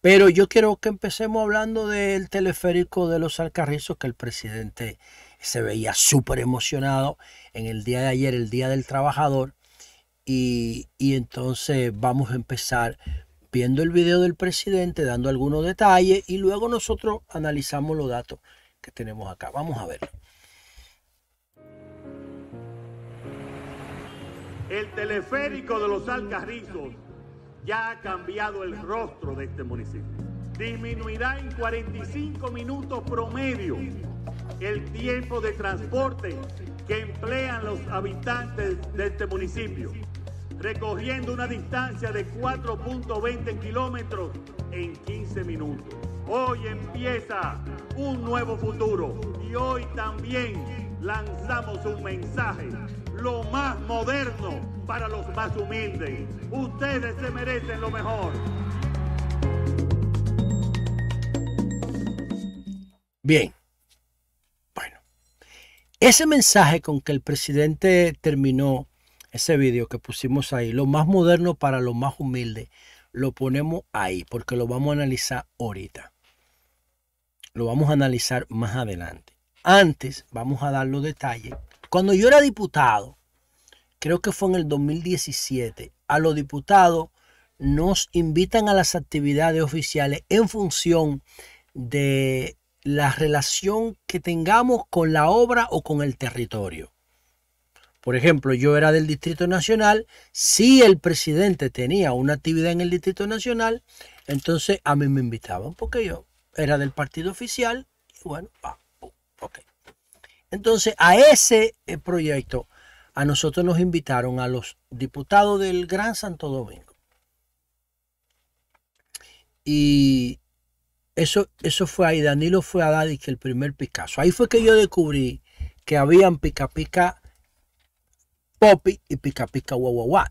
Pero yo quiero que empecemos hablando del teleférico de los Alcarrizos, que el presidente se veía súper emocionado en el día de ayer, el Día del Trabajador. Y, entonces vamos a empezar viendo el video del presidente, dando algunos detalles y luego nosotros analizamos los datos que tenemos acá. Vamos a ver. El teleférico de los Alcarrizos ya ha cambiado el rostro de este municipio. Disminuirá en 45 minutos promedio el tiempo de transporte que emplean los habitantes de este municipio, recogiendo una distancia de 4.20 kilómetros en 15 minutos. Hoy empieza un nuevo futuro y hoy también lanzamos un mensaje, lo más moderno para los más humildes. Ustedes se merecen lo mejor. Bien. Bueno. Ese mensaje con que el presidente terminó ese video que pusimos ahí, lo más moderno para los más humildes, lo ponemos ahí porque lo vamos a analizar ahorita. Lo vamos a analizar más adelante. Antes vamos a dar los detalles. Cuando yo era diputado, creo que fue en el 2017, a los diputados nos invitan a las actividades oficiales en función de la relación que tengamos con la obra o con el territorio. Por ejemplo, yo era del Distrito Nacional, si el presidente tenía una actividad en el Distrito Nacional, entonces a mí me invitaban, porque yo era del partido oficial, y bueno, va, ok. Entonces, a ese eh, proyecto a nosotros nos invitaron a los diputados del Gran Santo Domingo. Y eso, eso fue ahí, Danilo fue a Daddy que el primer Picasso. Ahí fue que yo descubrí que habían pica pica popi y pica pica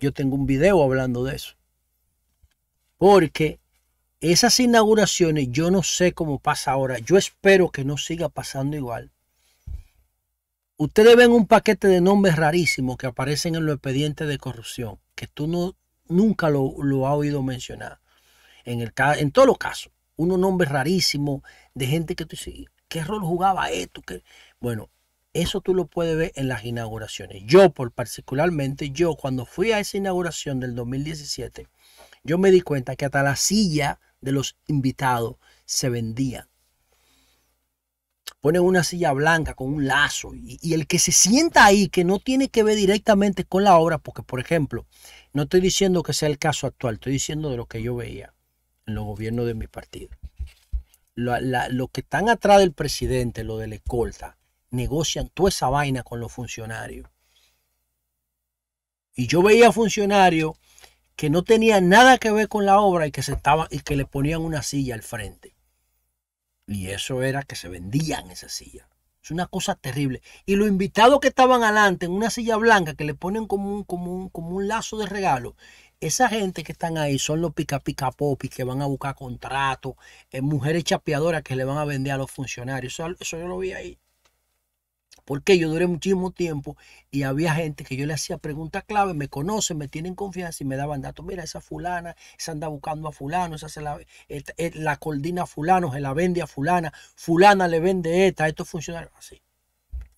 Yo tengo un video hablando de eso. Porque esas inauguraciones, yo no sé cómo pasa ahora. Yo espero que no siga pasando igual. Ustedes ven un paquete de nombres rarísimos que aparecen en los expedientes de corrupción, que tú nunca lo, has oído mencionar. En, en todos los casos, unos nombres rarísimos de gente que tú dices, ¿qué rol jugaba esto? que Bueno, eso tú lo puedes ver en las inauguraciones. Yo, por particularmente, yo cuando fui a esa inauguración del 2017, yo me di cuenta que hasta la silla de los invitados se vendían ponen una silla blanca con un lazo y, el que se sienta ahí, que no tiene que ver directamente con la obra, porque por ejemplo, no estoy diciendo que sea el caso actual, estoy diciendo de lo que yo veía en los gobiernos de mi partido. los que están atrás del presidente, lo de la escolta, negocian toda esa vaina con los funcionarios. Y yo veía funcionarios que no tenían nada que ver con la obra y que, se estaban, y que le ponían una silla al frente. Y eso era que se vendían esas sillas. Es una cosa terrible. Y los invitados que estaban adelante en una silla blanca que le ponen como un, como como un lazo de regalo, esa gente que están ahí son los pica pica popis que van a buscar contratos, eh, mujeres chapeadoras que le van a vender a los funcionarios. Eso, eso yo lo vi ahí. Porque yo duré muchísimo tiempo y había gente que yo le hacía preguntas clave, me conocen, me tienen confianza y me daban datos. Mira, esa fulana, esa anda buscando a fulano, esa se la, la coordina a fulano, se la vende a fulana, fulana le vende esta, esto funciona así.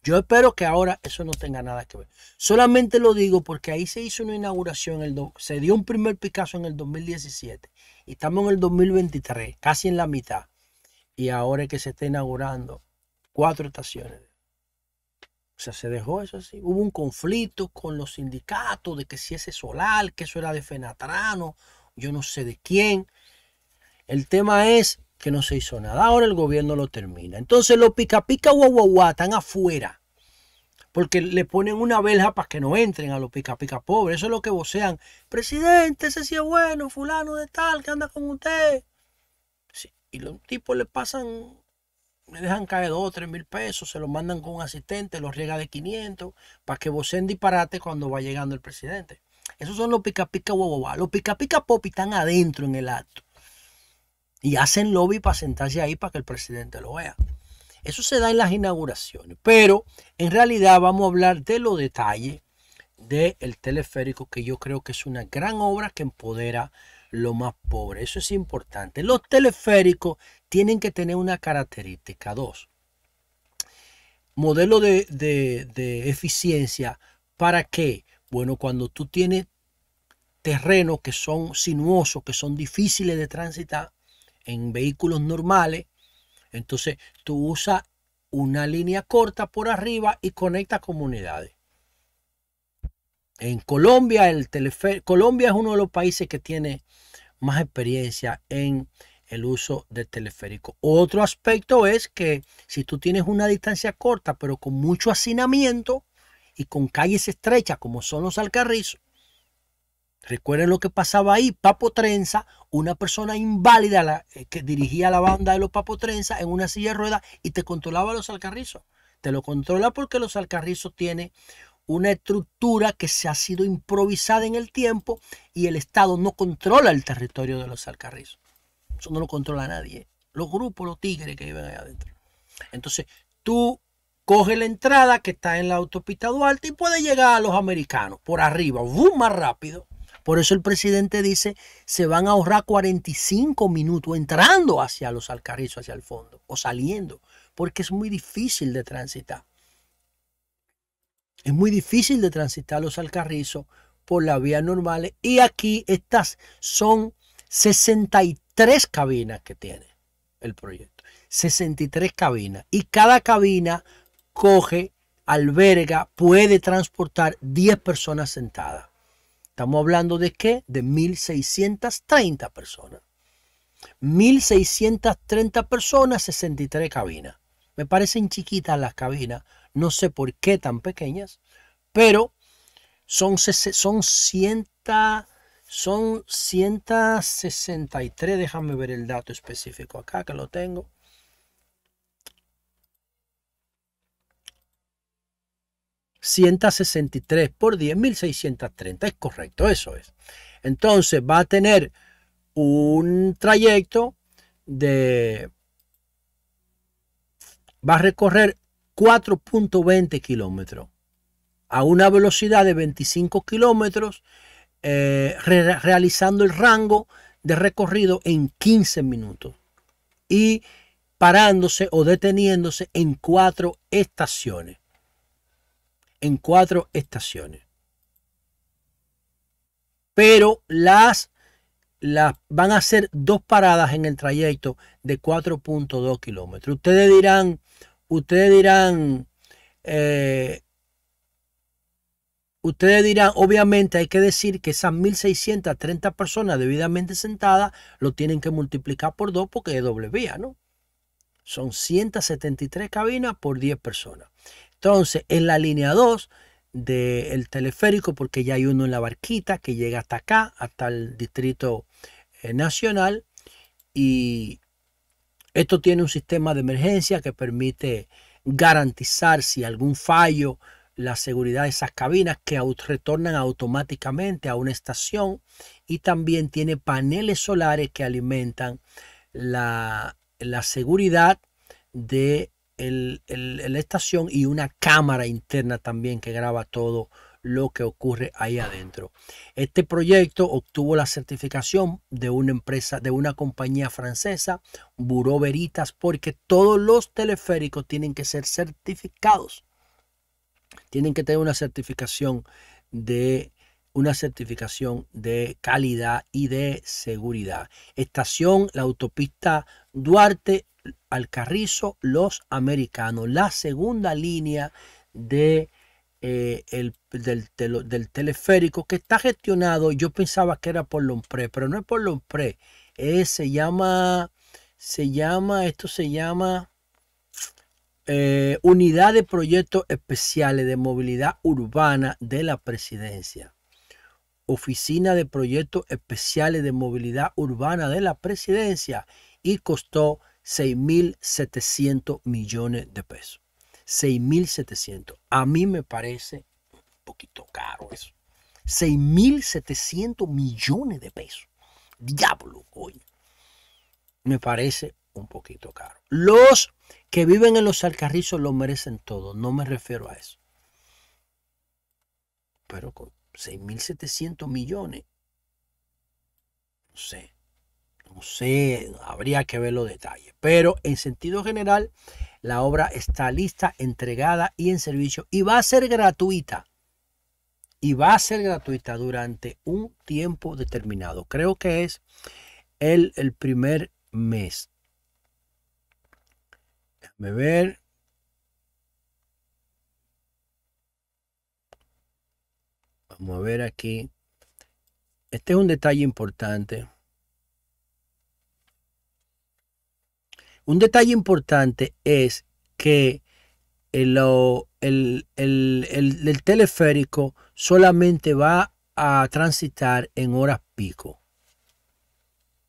Yo espero que ahora eso no tenga nada que ver. Solamente lo digo porque ahí se hizo una inauguración, el se dio un primer Picasso en el 2017 y estamos en el 2023, casi en la mitad. Y ahora es que se está inaugurando cuatro estaciones sea, se dejó eso así. Hubo un conflicto con los sindicatos de que si ese solar, que eso era de Fenatrano, yo no sé de quién. El tema es que no se hizo nada. Ahora el gobierno lo termina. Entonces los pica pica guau están afuera. Porque le ponen una verja para que no entren a los pica pica pobres. Eso es lo que vocean. Presidente, ese sí es bueno, fulano de tal, que anda con usted. Y los tipos le pasan le dejan caer dos o tres mil pesos, se lo mandan con un asistente, los riega de 500 para que vocen disparate cuando va llegando el presidente. Esos son los pica pica Los pica pica pop están adentro en el acto y hacen lobby para sentarse ahí para que el presidente lo vea. Eso se da en las inauguraciones, pero en realidad vamos a hablar de los detalles del teleférico, que yo creo que es una gran obra que empodera lo más pobre. Eso es importante. Los teleféricos tienen que tener una característica, dos. Modelo de, eficiencia, ¿para qué? Bueno, cuando tú tienes terrenos que son sinuosos, que son difíciles de transitar en vehículos normales, entonces tú usas una línea corta por arriba y conecta comunidades. En Colombia, el teleférico, Colombia es uno de los países que tiene más experiencia en el uso del teleférico. Otro aspecto es que si tú tienes una distancia corta, pero con mucho hacinamiento y con calles estrechas como son los Alcarrizos, recuerden lo que pasaba ahí, Papo Trenza, una persona inválida eh, que dirigía la banda de los Papo Trenza en una silla de ruedas y te controlaba los Alcarrizos. Te lo controla porque los Alcarrizos tiene una estructura que se ha sido improvisada en el tiempo y el Estado no controla el territorio de los alcarrizos. Eso no lo controla nadie. Los grupos, los tigres que viven allá adentro. Entonces, tú coges la entrada que está en la autopista Duarte y puedes llegar a los americanos por arriba, boom, más rápido. Por eso el presidente dice, se van a ahorrar 45 minutos entrando hacia los alcarrizos, hacia el fondo, o saliendo, porque es muy difícil de transitar. Es muy difícil de transitar los Alcarrizos por la vía normal y aquí estas son 63 cabinas que tiene el proyecto. 63 cabinas y cada cabina coge, alberga, puede transportar 10 personas sentadas. Estamos hablando de qué? De 1.630 personas. 1.630 personas, 63 cabinas. Me parecen chiquitas las cabinas no sé por qué tan pequeñas, pero son, son, son 163, déjame ver el dato específico acá que lo tengo. ...163 por 10.630... ...es correcto, eso es... ...entonces va a tener... ...un trayecto... ...de... ...va a recorrer 4.20 kilómetros a una velocidad de 25 kilómetros, eh, realizando el rango de recorrido en 15 minutos y parándose o deteniéndose en cuatro estaciones. En cuatro estaciones. Pero las, las van a ser dos paradas en el trayecto de 4.2 kilómetros. Ustedes dirán, ustedes dirán, eh, ustedes dirán, obviamente hay que decir que esas 1.630 personas debidamente sentadas lo tienen que multiplicar por dos porque es doble vía, ¿no? Son 173 cabinas por 10 personas. Entonces, en la línea 2 del teleférico, porque ya hay uno en la barquita que llega hasta acá, hasta el Distrito eh, Nacional, y esto tiene un sistema de emergencia que permite garantizar si algún fallo la seguridad de esas cabinas que retornan automáticamente a una estación y también tiene paneles solares que alimentan la, seguridad de la estación y una cámara interna también que graba todo lo que ocurre ahí adentro. Este proyecto obtuvo la certificación de una empresa, de una compañía francesa, Bureau Veritas, porque todos los teleféricos tienen que ser certificados. Tienen que tener una certificación de una certificación de calidad y de seguridad. Estación, la autopista Duarte, Alcarrizo, Los Americanos, la segunda línea de eh, el, del, teleférico que está gestionado, yo pensaba que era por Lompre, pero no es por Lompre, se llama, se llama, esto se llama eh, Unidad de Proyectos Especiales de Movilidad Urbana de la Presidencia. Oficina de Proyectos Especiales de Movilidad Urbana de la Presidencia y costó 6.700 millones de pesos. 6.700. A mí me parece un poquito caro eso. 6.700 millones de pesos. Diablo, hoy Me parece un poquito caro. Los que viven en los alcarrizos lo merecen todo. No me refiero a eso. Pero con 6.700 millones. No sé. No sé. Habría que ver los detalles. Pero en sentido general, la obra está lista, entregada y en servicio y va a ser gratuita. Y va a ser gratuita durante un tiempo determinado. Creo que es el, primer mes. Déjame ver. Vamos a ver aquí. Este es un detalle importante. Un detalle importante es que el, teleférico solamente va a transitar en horas pico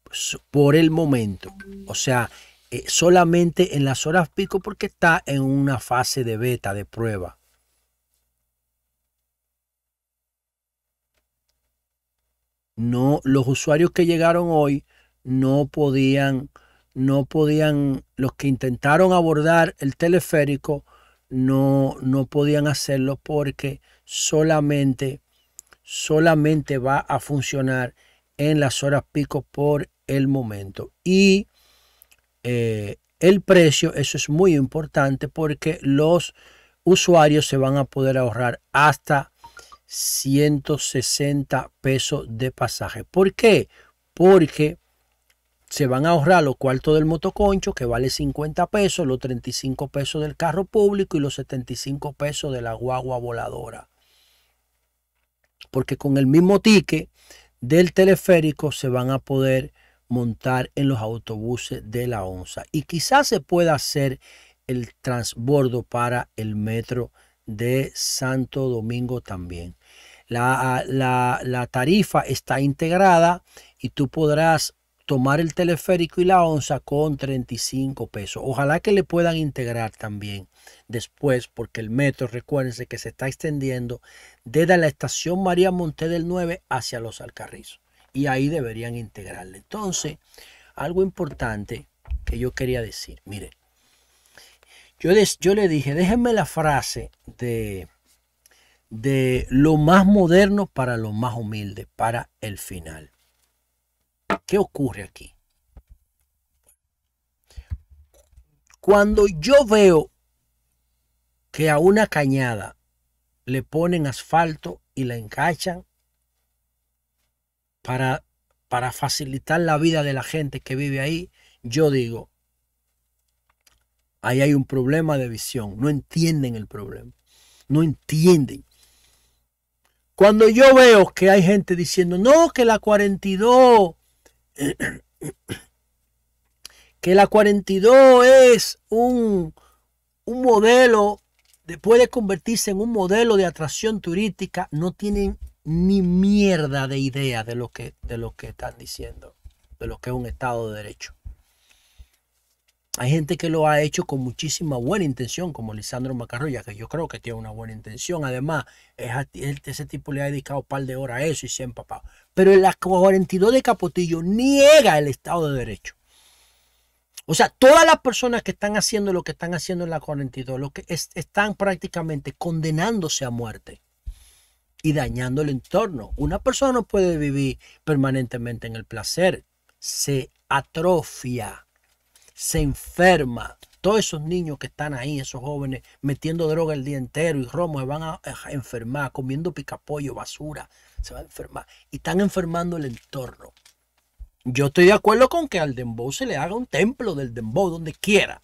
pues, por el momento. O sea, eh, solamente en las horas pico porque está en una fase de beta, de prueba. No, los usuarios que llegaron hoy no podían no podían, los que intentaron abordar el teleférico, no, no podían hacerlo porque solamente, solamente va a funcionar en las horas pico por el momento. Y eh, el precio, eso es muy importante porque los usuarios se van a poder ahorrar hasta 160 pesos de pasaje. ¿Por qué? Porque se van a ahorrar los cuartos del motoconcho, que vale 50 pesos, los 35 pesos del carro público y los 75 pesos de la guagua voladora. Porque con el mismo ticket del teleférico se van a poder montar en los autobuses de la ONSA. Y quizás se pueda hacer el transbordo para el metro de Santo Domingo también. La, la tarifa está integrada y tú podrás tomar el teleférico y la onza con 35 pesos. Ojalá que le puedan integrar también después, porque el metro, recuérdense que se está extendiendo desde la estación María Monté del 9 hacia los Alcarrizos. Y ahí deberían integrarle. Entonces, algo importante que yo quería decir, mire, yo, yo le dije, déjenme la frase de, de lo más moderno para lo más humilde, para el final. ¿Qué ocurre aquí? Cuando yo veo que a una cañada le ponen asfalto y la encachan para, para facilitar la vida de la gente que vive ahí, yo digo, ahí hay un problema de visión, no entienden el problema, no entienden. Cuando yo veo que hay gente diciendo, no, que la 42 que la 42 es un, un modelo, de, puede convertirse en un modelo de atracción turística, no tienen ni mierda de idea de lo que, de lo que están diciendo, de lo que es un Estado de Derecho. Hay gente que lo ha hecho con muchísima buena intención, como Lisandro Macarroya, que yo creo que tiene una buena intención. Además, ese tipo le ha dedicado un par de horas a eso y se ha empapado. Pero la 42 de Capotillo niega el Estado de Derecho. O sea, todas las personas que están haciendo lo que están haciendo en la 42, lo que están prácticamente condenándose a muerte y dañando el entorno. Una persona no puede vivir permanentemente en el placer, se atrofia se enferma. Todos esos niños que están ahí, esos jóvenes, metiendo droga el día entero y romo, se van a enfermar, comiendo picapollo, basura, se van a enfermar. Y están enfermando el entorno. Yo estoy de acuerdo con que al dembow se le haga un templo del dembow donde quiera.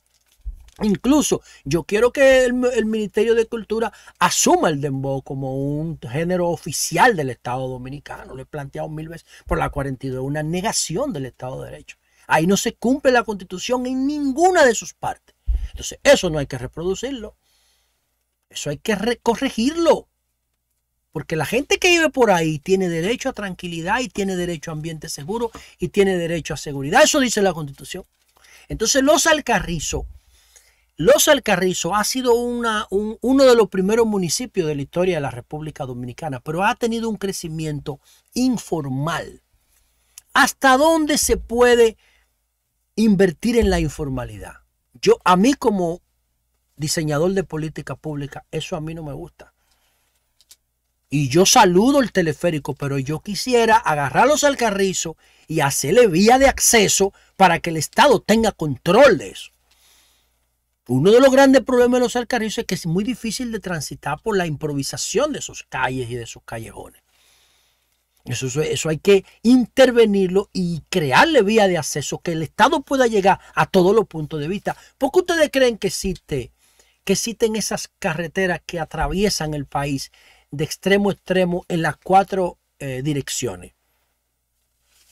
Incluso yo quiero que el, Ministerio de Cultura asuma el dembow como un género oficial del Estado Dominicano. Lo he planteado mil veces por la 42, una negación del Estado de Derecho. Ahí no se cumple la constitución en ninguna de sus partes. Entonces, eso no hay que reproducirlo. Eso hay que corregirlo. Porque la gente que vive por ahí tiene derecho a tranquilidad y tiene derecho a ambiente seguro y tiene derecho a seguridad. Eso dice la constitución. Entonces los Alcarrizo, los Alcarrizo ha sido una, uno de los primeros municipios de la historia de la República Dominicana, pero ha tenido un crecimiento informal. ¿Hasta dónde se puede invertir en la informalidad. Yo, a mí como diseñador de política pública, eso a mí no me gusta. Y yo saludo el teleférico, pero yo quisiera agarrarlos al carrizo y hacerle vía de acceso para que el Estado tenga control de eso. Uno de los grandes problemas de los alcarrizos es que es muy difícil de transitar por la improvisación de sus calles y de sus callejones. Eso, hay que intervenirlo y crearle vía de acceso, que el Estado pueda llegar a todos los puntos de vista. ¿Por qué ustedes creen que existe, que existen esas carreteras que atraviesan el país de extremo a extremo en las cuatro eh, direcciones?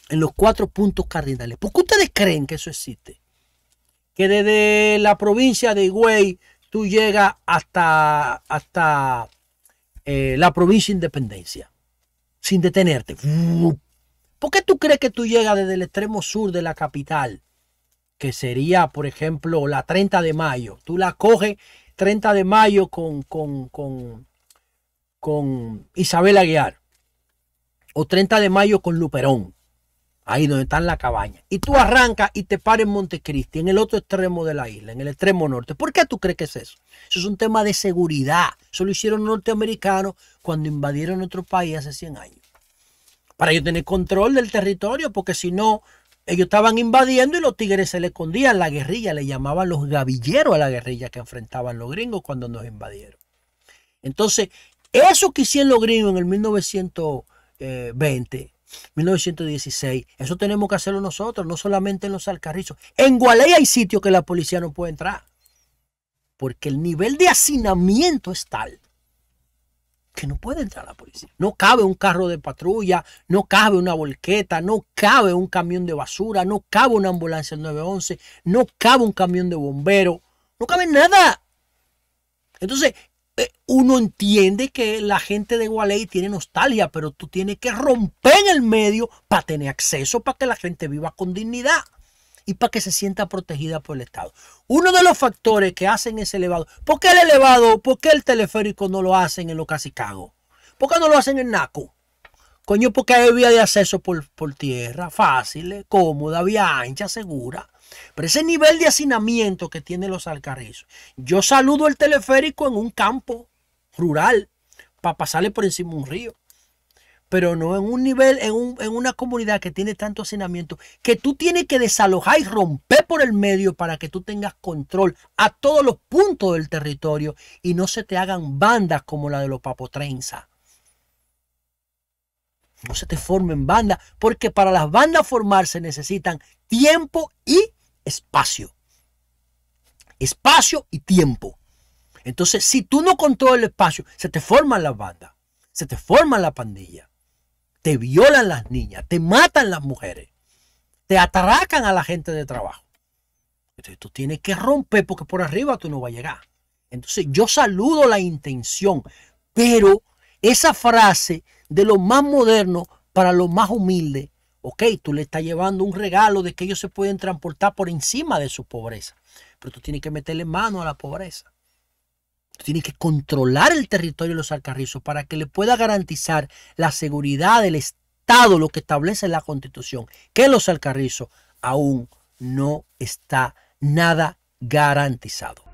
En los cuatro puntos cardinales. ¿Por qué ustedes creen que eso existe? Que desde la provincia de Higüey tú llegas hasta, hasta eh, la provincia de Independencia sin detenerte. ¿Por qué tú crees que tú llegas desde el extremo sur de la capital, que sería, por ejemplo, la 30 de mayo? Tú la coges 30 de mayo con, con, con, con Isabel Aguiar, o 30 de mayo con Luperón, ahí donde está la cabaña. Y tú arrancas y te paras en Montecristi, en el otro extremo de la isla, en el extremo norte. ¿Por qué tú crees que es eso? Eso es un tema de seguridad. Eso lo hicieron norteamericanos cuando invadieron otro país hace 100 años. Para ellos tener control del territorio, porque si no, ellos estaban invadiendo y los tigres se le escondían. La guerrilla le llamaban los gavilleros a la guerrilla que enfrentaban los gringos cuando nos invadieron. Entonces, eso que hicieron los gringos en el 1920 1916. Eso tenemos que hacerlo nosotros, no solamente en los alcarrizos. En Gualey hay sitios que la policía no puede entrar. Porque el nivel de hacinamiento es tal que no puede entrar la policía. No cabe un carro de patrulla, no cabe una volqueta, no cabe un camión de basura, no cabe una ambulancia 911, no cabe un camión de bombero, no cabe nada. Entonces, eh, uno entiende que la gente de Gualey tiene nostalgia, pero tú tienes que romper el medio para tener acceso, para que la gente viva con dignidad y para que se sienta protegida por el Estado. Uno de los factores que hacen ese elevado, ¿por qué el elevado, por qué el teleférico no lo hacen en los ¿Por qué no lo hacen en Naco? Coño, porque hay vía de acceso por, por tierra, fácil, eh, cómoda, vía ancha, segura. Pero ese nivel de hacinamiento que tienen los alcarrizos. Yo saludo el teleférico en un campo rural para pasarle por encima un río. Pero no en un nivel, en, una comunidad que tiene tanto hacinamiento, que tú tienes que desalojar y romper por el medio para que tú tengas control a todos los puntos del territorio y no se te hagan bandas como la de los papotrenza. No se te formen bandas, porque para las bandas formarse necesitan tiempo y espacio. Espacio y tiempo. Entonces, si tú no controlas el espacio, se te forman las bandas, se te forman la pandilla, te violan las niñas, te matan las mujeres, te atracan a la gente de trabajo. Entonces, tú tienes que romper porque por arriba tú no vas a llegar. Entonces, yo saludo la intención, pero esa frase de lo más moderno para lo más humilde Ok, tú le estás llevando un regalo de que ellos se pueden transportar por encima de su pobreza, pero tú tienes que meterle mano a la pobreza. Tú tienes que controlar el territorio de los alcarrizos para que le pueda garantizar la seguridad del Estado, lo que establece la Constitución, que los alcarrizos aún no está nada garantizado.